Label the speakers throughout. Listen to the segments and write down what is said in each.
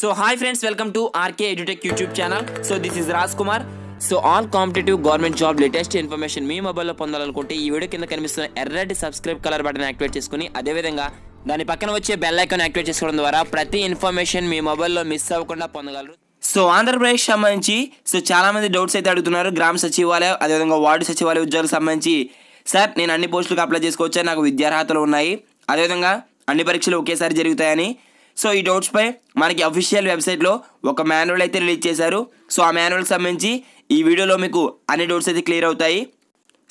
Speaker 1: so hi friends welcome to RK Edutech YouTube channel so this is Raj Kumar so all competitive government job latest information మీ మొబైల్లో పొందాలనుకుంటే ఈ video కింద కనిపిస్తున్న ఎర్రటి సబ్స్క్రైబ్ కలర్ బటన్ యాక్టివేట్ చేసుకుని అదేవిధంగా దాని పక్కన వచ్చే బెల్ ఐకాన్ యాక్టివేట్ చేసుకోవడం ద్వారా ప్రతి ఇన్ఫర్మేషన్ మీ మొబైల్లో మిస్ అవ్వకుండా పొందగలరు సో ఆంధ్రప్రదేశ్ సంబంధించి సో చాలామంది డౌట్స్ అయితే అడుగుతున్నారు గ్రామ సచివాలయం అదేవిధంగా వార్డు సచివాలయ ఉద్యోగాలకు సంబంధించి సార్ నేను అన్ని పోస్టులకు అప్లై చేసుకోవచ్చా నాకు విద్యార్హతలు ఉన్నాయి అదేవిధంగా అన్ని పరీక్షలు ఒకేసారి జరుగుతాయని సో ఈ డౌట్స్పై మనకి అఫీషియల్ వెబ్సైట్లో ఒక మాన్యువల్ అయితే రిలీజ్ చేశారు సో ఆ మాన్యువల్కి సంబంధించి ఈ వీడియోలో మీకు అన్ని డౌట్స్ అయితే క్లియర్ అవుతాయి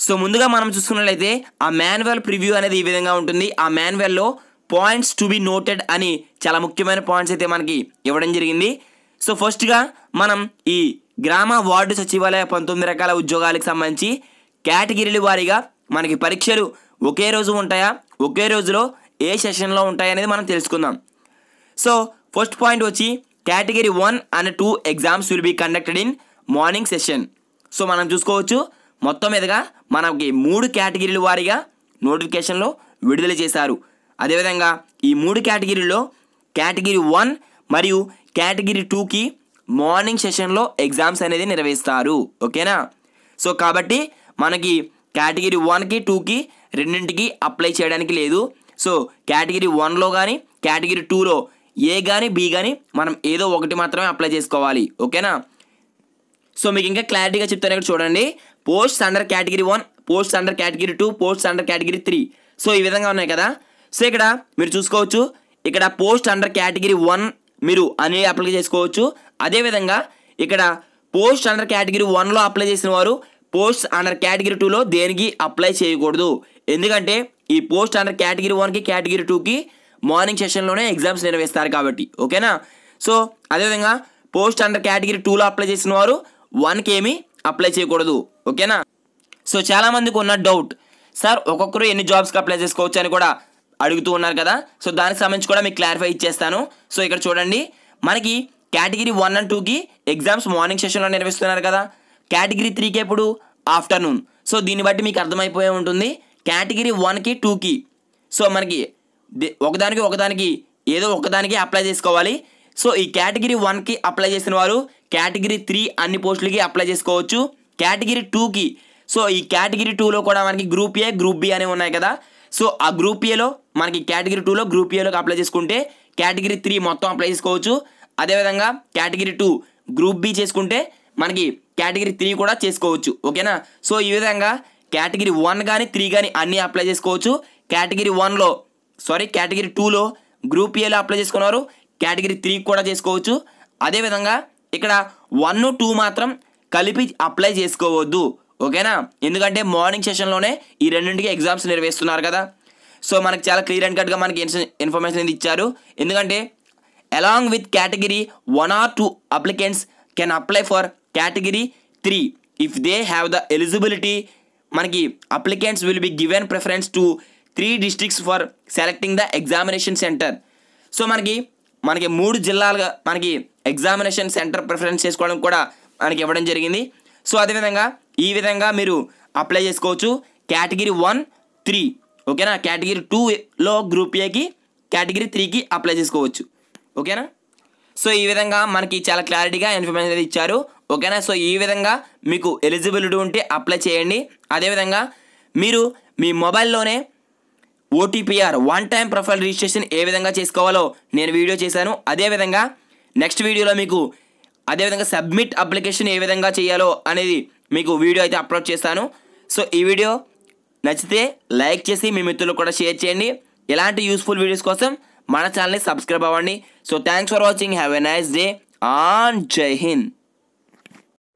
Speaker 1: సో ముందుగా మనం చూసుకున్నట్లయితే ఆ మాన్యువల్ ప్రివ్యూ అనేది ఈ విధంగా ఉంటుంది ఆ మాన్యువల్లో పాయింట్స్ టు బి నోటెడ్ అని చాలా ముఖ్యమైన పాయింట్స్ అయితే మనకి ఇవ్వడం జరిగింది సో ఫస్ట్గా మనం ఈ గ్రామ వార్డు సచివాలయ పంతొమ్మిది రకాల ఉద్యోగాలకు సంబంధించి కేటగిరీల వారీగా మనకి పరీక్షలు ఒకే రోజు ఉంటాయా ఒకే రోజులో ఏ సెషన్లో ఉంటాయనేది మనం తెలుసుకుందాం సో ఫస్ట్ పాయింట్ వచ్చి category one and two exams will be conducted in morning session so మనం చూసుకోవచ్చు మొత్తం మీదుగా మనకి మూడు కేటగిరీల వారీగా నోటిఫికేషన్లో విడుదల చేశారు అదేవిధంగా ఈ మూడు కేటగిరీల్లో కేటగిరీ వన్ మరియు కేటగిరీ టూకి మార్నింగ్ సెషన్లో ఎగ్జామ్స్ అనేది నిర్వహిస్తారు ఓకేనా సో కాబట్టి మనకి కేటగిరీ వన్కి టూకి రెండింటికి అప్లై చేయడానికి లేదు సో కేటగిరీ వన్లో కానీ కేటగిరీ టూలో ఏ కానీ బి కానీ మనం ఏదో ఒకటి మాత్రమే అప్లై చేసుకోవాలి ఓకేనా సో మీకు ఇంకా క్లారిటీగా చెప్తాను ఇక్కడ చూడండి post under category one post under category two post under category three so ఈ విధంగా ఉన్నాయి కదా సో ఇక్కడ మీరు చూసుకోవచ్చు ఇక్కడ పోస్ట్ అండర్ కేటగిరీ వన్ మీరు అని అప్లై చేసుకోవచ్చు అదేవిధంగా ఇక్కడ పోస్ట్ అండర్ కేటగిరీ వన్లో అప్లై చేసిన వారు పోస్ట్ అండర్ కేటగిరీ టూలో దేనికి అప్లై చేయకూడదు ఎందుకంటే ఈ పోస్ట్ అండర్ కేటగిరీ వన్కి కేటగిరీ టూకి మార్నింగ్ సెషన్లోనే ఎగ్జామ్స్ నిర్వహిస్తారు కాబట్టి ఓకేనా సో అదేవిధంగా పోస్ట్ అండర్ కేటగిరీ టూలో అప్లై చేసిన వారు వన్కి ఏమీ అప్లై చేయకూడదు ఓకేనా సో చాలామందికి ఉన్న డౌట్ సార్ ఒక్కొక్కరు ఎన్ని జాబ్స్కి అప్లై చేసుకోవచ్చు అని కూడా అడుగుతూ ఉన్నారు కదా సో దానికి సంబంధించి కూడా మీకు క్లారిఫై ఇచ్చేస్తాను సో ఇక్కడ చూడండి మనకి కేటగిరీ వన్ అండ్ టూకి ఎగ్జామ్స్ మార్నింగ్ సెషన్లో నిర్వహిస్తున్నారు కదా కేటగిరీ త్రీకి ఎప్పుడు ఆఫ్టర్నూన్ సో దీన్ని బట్టి మీకు అర్థమైపోయే ఉంటుంది కేటగిరీ వన్కి టూకి సో మనకి ఒకదానికి ఒకదానికి ఏదో ఒకదానికి అప్లై చేసుకోవాలి సో ఈ కేటగిరీ వన్కి అప్లై చేసిన వారు కేటగిరీ త్రీ అన్ని పోస్టులకి అప్లై చేసుకోవచ్చు కేటగిరీ టూకి సో ఈ కేటగిరీ టూలో కూడా మనకి గ్రూప్ ఏ గ్రూప్ బి అనేవి ఉన్నాయి కదా సో ఆ గ్రూప్ ఏలో మనకి కేటగిరీ టూలో గ్రూప్ ఏలోకి అప్లై చేసుకుంటే కేటగిరీ త్రీ మొత్తం అప్లై చేసుకోవచ్చు అదేవిధంగా కేటగిరీ టూ గ్రూప్ బి చేసుకుంటే మనకి కేటగిరీ త్రీ కూడా చేసుకోవచ్చు ఓకేనా సో ఈ విధంగా కేటగిరీ వన్ కానీ త్రీ కానీ అన్నీ అప్లై చేసుకోవచ్చు కేటగిరీ వన్లో సారీ కేటగిరీ టూలో గ్రూప్ ఏలో అప్లై చేసుకున్నారు కేటగిరీ త్రీ కూడా చేసుకోవచ్చు అదేవిధంగా ఇక్కడ వన్ టూ మాత్రం కలిపి అప్లై చేసుకోవద్దు ఓకేనా ఎందుకంటే మార్నింగ్ సెషన్లోనే ఈ రెండింటికి ఎగ్జామ్స్ నిర్వహిస్తున్నారు కదా సో మనకు చాలా క్లియర్ అండ్ కట్గా మనకి ఇన్ఫర్మేషన్ అనేది ఇచ్చారు ఎందుకంటే along with category one or two applicants can apply for category three if they have the eligibility మనకి applicants will be given preference to three districts for selecting the examination centre so మనకి మనకి మూడు జిల్లాలుగా మనకి examination centre preference చేసుకోవడం కూడా మనకి ఇవ్వడం జరిగింది సో అదేవిధంగా ఈ విధంగా మీరు అప్లై చేసుకోవచ్చు కేటగిరీ వన్ త్రీ ఓకేనా కేటగిరీ టూలో గ్రూప్ ఏకి కేటగిరీ త్రీకి అప్లై చేసుకోవచ్చు ఓకేనా సో ఈ విధంగా మనకి చాలా క్లారిటీగా ఇన్ఫర్మేషన్ అనేది ఇచ్చారు ఓకేనా సో ఈ విధంగా మీకు ఎలిజిబిలిటీ ఉంటే అప్లై చేయండి అదేవిధంగా మీరు మీ మొబైల్లోనే OTPR one time profile registration ఏ విధంగా చేసుకోవాలో నేను వీడియో చేశాను అదేవిధంగా నెక్స్ట్ వీడియోలో మీకు అదేవిధంగా సబ్మిట్ అప్లికేషన్ ఏ విధంగా చేయాలో అనేది మీకు వీడియో అయితే అప్లోడ్ చేస్తాను సో ఈ వీడియో నచ్చితే లైక్ చేసి మీ మిత్రులకు కూడా షేర్ చేయండి ఇలాంటి యూస్ఫుల్ వీడియోస్ కోసం మన ఛానల్ని సబ్స్క్రైబ్ అవ్వండి so thanks for watching have a nice day on Jai Hind